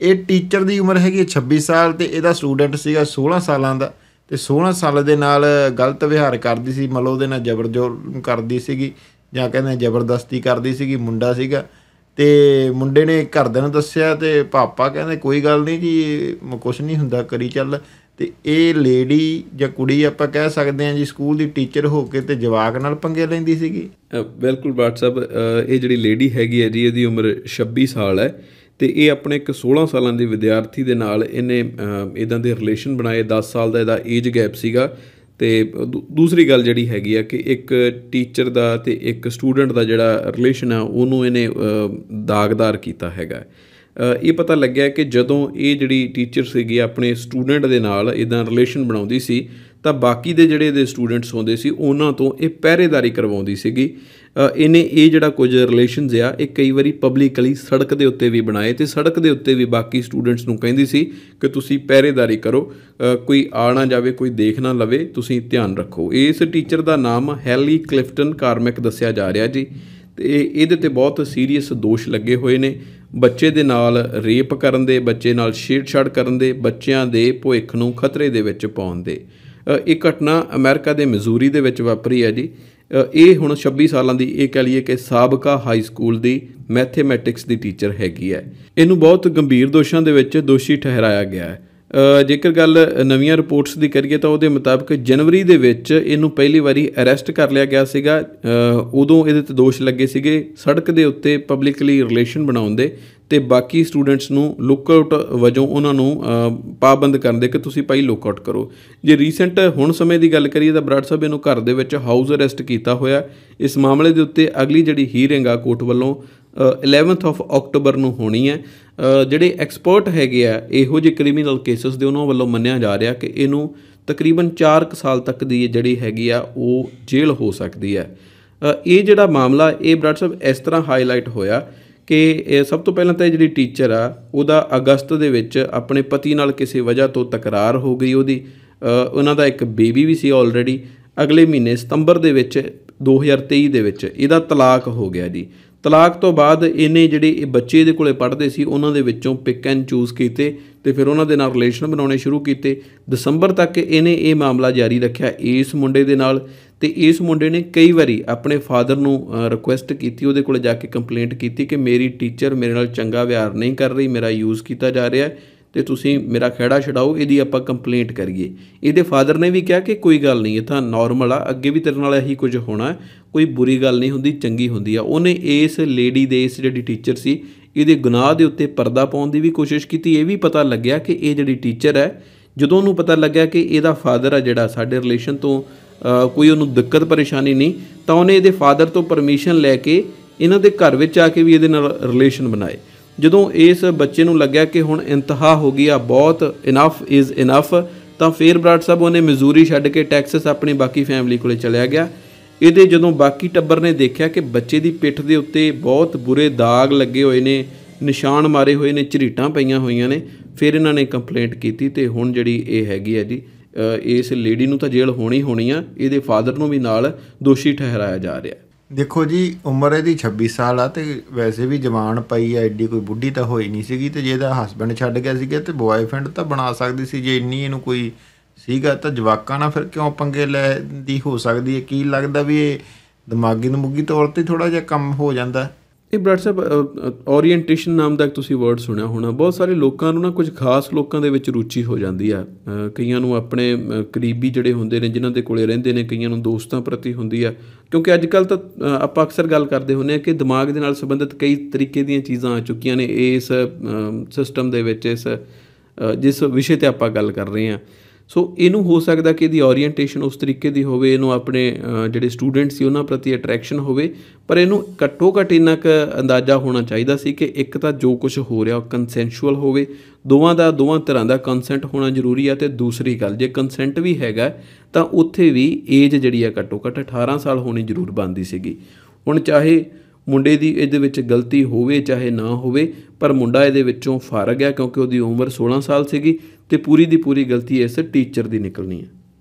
ਇਹ ਟੀਚਰ ਦੀ ਉਮਰ ਹੈਗੀ 26 ਸਾਲ ਤੇ ਇਹਦਾ ਸਟੂਡੈਂਟ ਸੀਗਾ 16 ਸਾਲਾਂ ਦਾ ਤੇ 16 ਸਾਲ ਦੇ ਨਾਲ ਗਲਤ ਵਿਹਾਰ ਕਰਦੀ ਸੀ ਮਤਲਬ ਉਹਦੇ ਨਾਲ ਜਬਰ ਜੋਰ ਕਰਦੀ ਸੀਗੀ ਜਾਂ ਕਹਿੰਦੇ ਜ਼ਬਰਦਸਤੀ ਕਰਦੀ ਸੀਗੀ ਮੁੰਡਾ ਸੀਗਾ ਤੇ ਮੁੰਡੇ ਨੇ ਘਰਦਿਆਂ ਨੂੰ ਦੱਸਿਆ ਤੇ ਪਾਪਾ ਕਹਿੰਦੇ ਕੋਈ ਗੱਲ ਨਹੀਂ ਜੀ ਕੁਝ ਨਹੀਂ ਹੁੰਦਾ ਕਰੀ ਚੱਲ ਤੇ ਇਹ ਲੇਡੀ ਜਾਂ ਕੁੜੀ ਆਪਾਂ ਕਹਿ ਸਕਦੇ ਹਾਂ ਜੀ ਸਕੂਲ ਦੀ ਟੀਚਰ ਹੋ ਕੇ ਤੇ ਜਵਾਕ ਨਾਲ ਪੰਗੇ ਲੈਂਦੀ ਸੀਗੀ ਬਿਲਕੁਲ WhatsApp ਇਹ ਜਿਹੜੀ ਲੇਡੀ ਹੈਗੀ ਹੈ ਜੀ ਇਹਦੀ ਉਮਰ 26 ਸਾਲ ਹੈ ਤੇ ਇਹ ਆਪਣੇ ਇੱਕ 16 ਸਾਲਾਂ ਦੇ ਵਿਦਿਆਰਥੀ ਦੇ ਨਾਲ ਇਹਨੇ ਇਦਾਂ ਦੇ ਰਿਲੇਸ਼ਨ ਬਣਾਏ 10 ਸਾਲ ਦਾ ਇਹਦਾ ਏਜ ਗੈਪ ਸੀਗਾ ਤੇ ਦੂਸਰੀ ਗੱਲ ਜਿਹੜੀ ਹੈਗੀ ਆ ਕਿ ਇੱਕ ਟੀਚਰ ਦਾ ਤੇ ਇੱਕ ਸਟੂਡੈਂਟ ਦਾ ਜਿਹੜਾ ਰਿਲੇਸ਼ਨ ਆ ਉਹਨੂੰ ਇਹਨੇ ਦਾਗਦਾਰ ਕੀਤਾ ਹੈਗਾ ਇਹ ਪਤਾ ਲੱਗਿਆ ਕਿ ਜਦੋਂ ਇਹ ਜਿਹੜੀ ਟੀਚਰ ਸੀਗੀ ਆਪਣੇ ਸਟੂਡੈਂਟ ਦੇ ਨਾਲ ਇਦਾਂ ਰਿਲੇਸ਼ਨ ਬਣਾਉਂਦੀ ਸੀ ਤਾਂ ਬਾਕੀ ਦੇ ਜਿਹੜੇ ਦੇ ਸਟੂਡੈਂਟਸ ਹੁੰਦੇ ਸੀ ਉਹਨਾਂ ਤੋਂ ਇਹ ਪਹਿਰੇਦਾਰੀ ਕਰਵਾਉਂਦੀ ਸੀਗੀ ਇਹਨੇ ਇਹ ਜਿਹੜਾ ਕੁਝ ਰਿਲੇਸ਼ਨਸ ਆ ਇਹ ਕਈ ਵਾਰੀ ਪਬਲਿਕਲੀ ਸੜਕ ਦੇ ਉੱਤੇ ਵੀ ਬਣਾਏ ਤੇ ਸੜਕ ਦੇ ਉੱਤੇ ਵੀ ਬਾਕੀ ਸਟੂਡੈਂਟਸ ਨੂੰ ਕਹਿੰਦੀ ਸੀ ਕਿ ਤੁਸੀਂ ਪਹਿਰੇਦਾਰੀ ਕਰੋ ਕੋਈ ਆ ਨਾ ਜਾਵੇ ਕੋਈ ਦੇਖ ਨਾ ਲਵੇ ਤੁਸੀਂ ਧਿਆਨ ਰੱਖੋ ਇਸ ਟੀਚਰ ਦਾ ਨਾਮ ਹੈਲੀ ਕਲਿਫਟਨ ਕਾਰਮਿਕ ਦੱਸਿਆ ਜਾ ਰਿਹਾ ਜੀ ਤੇ ਇਹਦੇ ਤੇ ਬਹੁਤ ਸੀਰੀਅਸ ਦੋਸ਼ ਲੱਗੇ ਹੋਏ ਨੇ ਬੱਚੇ ਦੇ ਨਾਲ ਰੇਪ ਕਰਨ ਦੇ ਬੱਚੇ ਨਾਲ ਛੇੜਛਾੜ ਕਰਨ ਦੇ ਬੱਚਿਆਂ ਦੇ ਭੁੱਖ ਨੂੰ ਖਤਰੇ ਦੇ ਵਿੱਚ ਪਾਉਣ ਦੇ ਇਹ ਘਟਨਾ ਅਮਰੀਕਾ ਦੇ ਮਿਜ਼ੂਰੀ ਦੇ ਵਿੱਚ ਵਾਪਰੀ ਹੈ ਜੀ ਇਹ ਹੁਣ 26 ਸਾਲਾਂ ਦੀ ਇਹ ਕਹ ਲਈਏ ਕਿ ਸਾਬਕਾ ਹਾਈ ਸਕੂਲ ਦੀ ਮੈਥਮੈਟਿਕਸ ਦੀ ਟੀਚਰ ਹੈਗੀ ਹੈ ਇਹਨੂੰ ਬਹੁਤ ਗੰਭੀਰ ਦੋਸ਼ਾਂ ਦੇ ਵਿੱਚ ਦੋਸ਼ੀ ਠਹਿਰਾਇਆ ਗਿਆ ਹੈ ਜੇਕਰ ਗੱਲ ਨਵੀਆਂ ਰਿਪੋਰਟਸ ਦੀ ਕਰੀਏ ਤਾਂ ਉਹਦੇ ਮੁਤਾਬਕ ਜਨਵਰੀ ਦੇ ਵਿੱਚ ਇਹਨੂੰ ਪਹਿਲੀ ਵਾਰੀ ਅਰੈਸਟ ਕਰ ਲਿਆ ਗਿਆ ਸੀਗਾ ਉਦੋਂ ਇਹਦੇ ਤੇ ਦੋਸ਼ ਲੱਗੇ ਸੀਗੇ ਸੜਕ ਦੇ ਉੱਤੇ ਪਬਲਿਕਲੀ ਰਿਲੇਸ਼ਨ ਬਣਾਉਣ ਦੇ ਤੇ ਬਾਕੀ ਸਟੂਡੈਂਟਸ ਨੂੰ ਆਊਟ ਵਜੋਂ ਉਹਨਾਂ ਨੂੰ ਪਾਬੰਦ ਕਰਨ ਦੇ ਕਿ ਤੁਸੀਂ ਭਾਈ ਆਊਟ ਕਰੋ ਜੇ ਰੀਸੈਂਟ ਹੁਣ ਸਮੇਂ ਦੀ ਗੱਲ ਕਰੀਏ ਤਾਂ ਬਰਾੜ ਸਾਹਿਬ ਇਹਨੂੰ ਘਰ ਦੇ ਵਿੱਚ ਹਾਊਸ ਅਰੈਸਟ ਕੀਤਾ ਹੋਇਆ ਇਸ ਮਾਮਲੇ ਦੇ ਉੱਤੇ ਅਗਲੀ ਜਿਹੜੀ ਹੀਰਿੰਗ ਆ ਕੋਰਟ ਵੱਲੋਂ 11th ਆਫ ਅਕਤੂਬਰ ਨੂੰ ਹੋਣੀ ਹੈ ਜਿਹੜੇ ਐਕਸਪਰਟ ਹੈਗੇ ਆ ਇਹੋ ਜਿਹੇ ਕ੍ਰਿਮੀਨਲ ਕੇਸਸ ਦੇ ਉਹਨਾਂ ਵੱਲੋਂ ਮੰਨਿਆ ਜਾ ਰਿਹਾ ਕਿ ਇਹਨੂੰ ਤਕਰੀਬਨ 4 ਸਾਲ ਤੱਕ ਦੀ ਜਿਹੜੀ ਹੈਗੀ ਆ ਉਹ ਜੇਲ੍ਹ ਹੋ ਸਕਦੀ ਹੈ ਇਹ ਜਿਹੜਾ ਮਾਮਲਾ ਇਹ ਬ੍ਰਾਦਰ ਸਾਹਿਬ ਇਸ ਤਰ੍ਹਾਂ ਹਾਈਲਾਈਟ ਹੋਇਆ ਕਿ ਸਭ ਤੋਂ ਪਹਿਲਾਂ ਤਾਂ ਇਹ ਜਿਹੜੀ ਟੀਚਰ ਆ ਉਹਦਾ ਅਗਸਤ ਦੇ ਵਿੱਚ ਆਪਣੇ ਪਤੀ ਨਾਲ ਕਿਸੇ ਵਜ੍ਹਾ ਤੋਂ ਤਕਰਾਰ ਹੋ ਗਈ ਉਹਦੀ ਉਹਨਾਂ ਦਾ ਇੱਕ ਬੇਬੀ ਵੀ ਸੀ ਆਲਰੇਡੀ ਅਗਲੇ ਮਹੀਨੇ ਸਤੰਬਰ ਦੇ ਵਿੱਚ 2023 ਦੇ ਵਿੱਚ ਇਹਦਾ ਤਲਾਕ ਹੋ ਗਿਆ ਜੀ ਤਲਾਕ ਤੋਂ ਬਾਅਦ ਇਹਨੇ ਜਿਹੜੇ ਇਹ ਬੱਚੇ ਦੇ ਕੋਲੇ ਪੜਦੇ ਸੀ ਉਹਨਾਂ ਦੇ ਵਿੱਚੋਂ ਪਿਕ ਐਂਡ ਚੂਜ਼ ਕੀਤੇ ਤੇ ਫਿਰ ਉਹਨਾਂ ਦੇ ਨਾਲ ਰਿਲੇਸ਼ਨ ਬਣਾਉਣੇ ਸ਼ੁਰੂ ਕੀਤੇ ਦਸੰਬਰ ਤੱਕ ਇਹਨੇ ਇਹ ਮਾਮਲਾ ਜਾਰੀ ਰੱਖਿਆ ਇਸ ਮੁੰਡੇ ਦੇ ਨਾਲ ਤੇ ਇਸ ਮੁੰਡੇ ਨੇ ਕਈ ਵਾਰੀ ਆਪਣੇ ਫਾਦਰ ਨੂੰ ਰਿਕੁਐਸਟ ਕੀਤੀ ਉਹਦੇ ਕੋਲੇ ਜਾ ਕੇ ਕੰਪਲੇਂਟ ਕੀਤੀ ਕਿ ਮੇਰੀ ਟੀਚਰ ਮੇਰੇ ਨਾਲ ਚੰਗਾ ਵਿਹਾਰ ਨਹੀਂ ਕਰ ਰਹੀ ਮੇਰਾ ਯੂਜ਼ ਕੀਤਾ ਜਾ ਰਿਹਾ ਹੈ ਤੇ ਤੁਸੀਂ ਮੇਰਾ ਖਿਹੜਾ ਛਡਾਓ ਇਹਦੀ ਆਪਾਂ ਕੰਪਲੇਂਟ ਕਰੀਏ ਇਹਦੇ ਫਾਦਰ ਨੇ ਵੀ ਕਿਹਾ ਕਿ ਕੋਈ ਗੱਲ ਨਹੀਂ ਇਹ ਤਾਂ ਨਾਰਮਲ ਆ ਅੱਗੇ ਵੀ ਤੇਰੇ ਨਾਲ ਇਹੀ ਕੁਝ ਹੋਣਾ ਕੋਈ ਬੁਰੀ ਗੱਲ ਨਹੀਂ ਹੁੰਦੀ ਚੰਗੀ ਹੁੰਦੀ ਆ ਉਹਨੇ ਇਸ ਲੇਡੀ ਦੇ ਇਸ ਜਿਹੜੀ ਟੀਚਰ ਸੀ ਇਹਦੇ ਗੁਨਾਹ ਦੇ ਉੱਤੇ ਪਰਦਾ ਪਾਉਣ ਦੀ ਵੀ ਕੋਸ਼ਿਸ਼ ਕੀਤੀ ਇਹ ਵੀ ਪਤਾ ਲੱਗਿਆ ਕਿ ਇਹ ਜਿਹੜੀ ਟੀਚਰ ਹੈ ਜਦੋਂ ਉਹਨੂੰ ਪਤਾ ਲੱਗਿਆ ਕਿ ਇਹਦਾ ਫਾਦਰ ਆ ਜਿਹੜਾ ਸਾਡੇ ਰਿਲੇਸ਼ਨ ਤੋਂ ਕੋਈ ਉਹਨੂੰ ਦਿੱਕਤ ਪਰੇਸ਼ਾਨੀ ਨਹੀਂ ਤਾਂ ਉਹਨੇ ਇਹਦੇ ਫਾਦਰ ਤੋਂ ਪਰਮਿਸ਼ਨ ਲੈ ਕੇ ਇਹਨਾਂ ਦੇ ਘਰ ਵਿੱਚ ਆ ਕੇ ਵੀ ਇਹਦੇ ਨਾਲ ਰਿਲੇਸ਼ਨ ਬਣਾਏ ਜਦੋਂ ਇਸ ਬੱਚੇ ਨੂੰ ਲੱਗਿਆ ਕਿ ਹੁਣ ਇੰਤਹਾ ਹੋ ਗਈ ਆ ਬਹੁਤ ਇਨਫ ਇਜ਼ ਇਨਫ ਤਾਂ ਫੇਰ ਬਰਾੜ ਸਾਹਿਬ ਉਹਨੇ ਮਿਜ਼ੂਰੀ ਛੱਡ ਕੇ ਟੈਕਸਸ ਆਪਣੀ ਬਾਕੀ ਫੈਮਿਲੀ ਕੋਲੇ ਚਲਿਆ ਗਿਆ ਇਹਦੇ ਜਦੋਂ ਬਾਕੀ ਟੱਬਰ ਨੇ ਦੇਖਿਆ ਕਿ ਬੱਚੇ ਦੀ ਪਿੱਠ ਦੇ ਉੱਤੇ ਬਹੁਤ ਬੁਰੇ ਦਾਗ ਲੱਗੇ ਹੋਏ ਨੇ ਨਿਸ਼ਾਨ ਮਾਰੇ ਹੋਏ ਨੇ ਝਰੀਟਾਂ ਪਈਆਂ ਹੋਈਆਂ ਨੇ ਫਿਰ ਇਹਨਾਂ ਨੇ ਕੰਪਲੇਂਟ ਕੀਤੀ ਤੇ ਹੁਣ ਜਿਹੜੀ ਇਹ ਹੈਗੀ ਹੈ ਜੀ ਇਸ ਲੇਡੀ ਨੂੰ ਤਾਂ ਜੇਲ੍ਹ ਹੋਣੀ ਹੋਣੀ ਆ ਇਹਦੇ ਫਾਦਰ ਨੂੰ ਵੀ ਨਾਲ ਦੋਸ਼ੀ ਠਹਿਰਾਇਆ ਜਾ ਰਿਹਾ ਦੇਖੋ ਜੀ ਉਮਰ ਇਹਦੀ 26 ਸਾਲ ਆ ਤੇ ਵੈਸੇ ਵੀ ਜਵਾਨ ਪਈ ਆ ਐਡੀ ਕੋਈ ਬੁੱਢੀ ਤਾਂ ਹੋਈ ਨਹੀਂ ਸੀਗੀ ਤੇ ਜਿਹਦਾ ਹਸਬੰਡ ਛੱਡ ਗਿਆ ਸੀਗਾ ਤੇ ਬॉयਫ੍ਰੈਂਡ ਤਾਂ ਬਣਾ ਸਕਦੀ ਸੀ ਜੇ ਇੰਨੀ ਇਹਨੂੰ ਕੋਈ ਸੀਗਾ ਤਾਂ ਜਵਾਕਾਂ ਨਾਲ ਫਿਰ ਕਿਉਂ ਪੰਗੇ ਲੈਦੀ ਹੋ ਸਕਦੀ ਹੈ ਕੀ ਲੱਗਦਾ ਵੀ ਇਹ ਦਿਮਾਗੀ ਨੂੰ ਮੁੱਗੀ ਤੌਰ ਤੇ ਥੋੜਾ ਜਿਹਾ ਕੰਮ ਹੋ ਜਾਂਦਾ ਇਹ ਬ੍ਰਦਰ ਸਾਹਿਬ ਓਰੀਐਂਟੇਸ਼ਨ ਨਾਮ ਦਾ ਤੁਸੀਂ ਵਰਡ ਸੁਣਿਆ ਹੋਣਾ ਬਹੁਤ ਸਾਰੇ ਲੋਕਾਂ ਨੂੰ ਨਾ ਕੁਝ ਖਾਸ ਲੋਕਾਂ ਦੇ ਵਿੱਚ ਰੁਚੀ ਹੋ ਜਾਂਦੀ ਆ ਕਈਆਂ ਨੂੰ ਆਪਣੇ ਕਰੀਬੀ ਜਿਹੜੇ ਹੁੰਦੇ ਨੇ ਜਿਨ੍ਹਾਂ ਦੇ ਕੋਲੇ ਰਹਿੰਦੇ ਨੇ ਕਈਆਂ ਨੂੰ ਦੋਸਤਾਂ ਪ੍ਰਤੀ ਹੁੰਦੀ ਆ ਕਿਉਂਕਿ ਅੱਜ ਕੱਲ ਤਾਂ ਆਪਾਂ ਅਕਸਰ ਗੱਲ ਕਰਦੇ ਹੁੰਨੇ ਆ ਕਿ ਦਿਮਾਗ ਦੇ ਨਾਲ ਸੰਬੰਧਿਤ ਕਈ ਤਰੀਕੇ ਦੀਆਂ ਚੀਜ਼ਾਂ ਆ ਚੁੱਕੀਆਂ ਨੇ ਇਸ ਸਿਸਟਮ ਦੇ ਵਿੱਚ ਇਸ ਜਿਸ ਵਿਸ਼ੇ ਤੇ ਆਪਾਂ ਗੱਲ ਕਰ ਰਹੇ ਆ ਸੋ ਇਹਨੂੰ ਹੋ ਸਕਦਾ ਕਿ ਇਹਦੀ ਓਰੀਐਂਟੇਸ਼ਨ ਉਸ ਤਰੀਕੇ ਦੀ ਹੋਵੇ ਇਹਨੂੰ ਆਪਣੇ ਜਿਹੜੇ ਸਟੂਡੈਂਟ ਸੀ ਉਹਨਾਂ ਪ੍ਰਤੀ ਅਟਰੈਕਸ਼ਨ ਹੋਵੇ ਪਰ ਇਹਨੂੰ ਘੱਟੋ ਘੱਟ ਇਨਕ ਕ ਅੰਦਾਜ਼ਾ ਹੋਣਾ ਚਾਹੀਦਾ ਸੀ ਕਿ ਇੱਕ ਤਾਂ ਜੋ ਕੁਝ ਹੋ ਰਿਹਾ ਉਹ ਕੰਸੈਂਸ਼ੂਅਲ ਹੋਵੇ ਦੋਵਾਂ ਦਾ ਦੋਵਾਂ ਤਰ੍ਹਾਂ ਦਾ ਕੰਸੈਂਟ ਹੋਣਾ ਜ਼ਰੂਰੀ ਹੈ ਤੇ ਦੂਸਰੀ ਗੱਲ ਜੇ ਕੰਸੈਂਟ ਵੀ ਹੈਗਾ ਤਾਂ ਉੱਥੇ ਵੀ ਏਜ ਜਿਹੜੀ ਆ ਘੱਟੋ ਘੱਟ 18 ਸਾਲ ਹੋਣੀ ਜ਼ਰੂਰ ਬਣਦੀ ਸੀਗੀ ਹੁਣ ਚਾਹੇ ਮੁੰਡੇ ਦੀ ਇਹਦੇ ਵਿੱਚ ਗਲਤੀ ਹੋਵੇ ਚਾਹੇ ਨਾ ਹੋਵੇ ਪਰ ਮੁੰਡਾ ਇਹਦੇ ਵਿੱਚੋਂ ਫਾਰਗ ਹੈ ਕਿਉਂਕਿ ਉਹਦੀ ਉਮਰ 16 ਸਾਲ ਸੀਗੀ ਤੇ ਪੂਰੀ ਦੀ ਪੂਰੀ ਗਲਤੀ ਇਸ ਟੀਚਰ ਦੀ ਨਿਕਲਣੀ ਹੈ